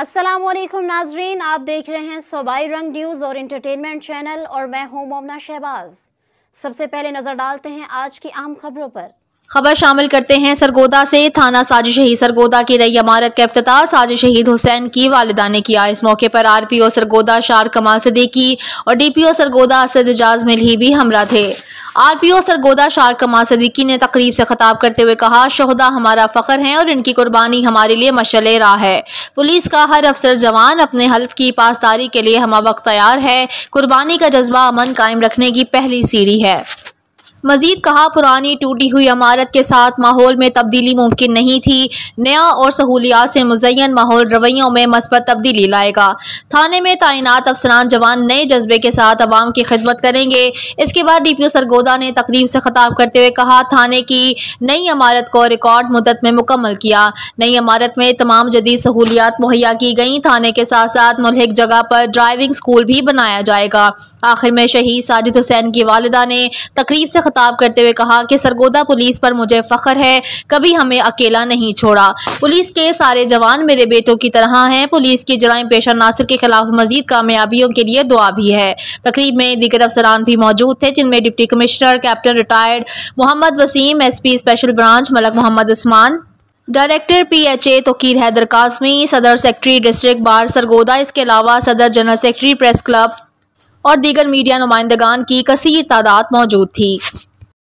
असलम नाजरीन आप देख रहे हैं सोबाई रंग न्यूज़ और इंटरटेनमेंट चैनल और मैं हूं मोमना शहबाज सबसे पहले नज़र डालते हैं आज की आम खबरों पर खबर शामिल करते हैं सरगोदा से थाना साज शहीद सरगोदा की नई इमारत का अफ्तः साज शहीद हुसैन की वालदा ने किया इस मौके पर आर पी ओ सरगोदा शार कमाल सदीकी और D P O Sargodha Asad Ejaz मिल ही भी हमरा थे आरपीओ सरगोदा शारकमा सदीकी ने तकरीब से खताब करते हुए कहा शहदा हमारा फ़ख्र है और इनकी कुर्बानी हमारे लिए मशल रहा है पुलिस का हर अफसर जवान अपने हल्फ की पासदारी के लिए हम वक्त तैयार है कुर्बानी का जज्बा अमन कायम रखने की पहली सीढ़ी है मजीद कहा पुरानी टूटी हुई इमारत के साथ माहौल में तब्दीली मुमकिन नहीं थी नया और सहूलियात से मुजयन माहौल रवैयों में मस्बत तब्दीली लाएगा थाने में तैनात अफसरान जवान नए जज्बे के साथ आवाम की खिदमत करेंगे इसके बाद डी पी ओ सरगोदा ने तकरीब से खताब करते हुए कहा थाने की नई इमारत को रिकॉर्ड मुदत में मुकम्मल किया नई इमारत में तमाम जदीद सहूलियात मुहैया की गई थाने के साथ साथ मुलहक जगह पर ड्राइविंग स्कूल भी बनाया जाएगा आखिर में शहीद साजिद हुसैन की वालदा ने तकरीब से खिताब करते हुए कहा कि सरगोदा पुलिस पर मुझे फ़ख्र है कभी हमें अकेला नहीं छोड़ा पुलिस के सारे जवान मेरे बेटों की तरह हैं पुलिस की जराइम पेशा नासिर के खिलाफ मजीद कामयाबियों के लिए दुआ भी है तकरीब में दीगर अफसरान भी मौजूद थे जिनमें deputy commissioner captain retired Mohammad Waseem S P special branch Malik Mohammad Usman director P H A Tauqeer Haider Qasmi सदर सेक्रेटरी डिस्ट्रिक्ट बार सरगोदा इसके अलावा सदर जनरल सेक्रेटरी प्रेस क्लब और दीगर मीडिया नुमाइंदगान की कसर तादाद मौजूद थी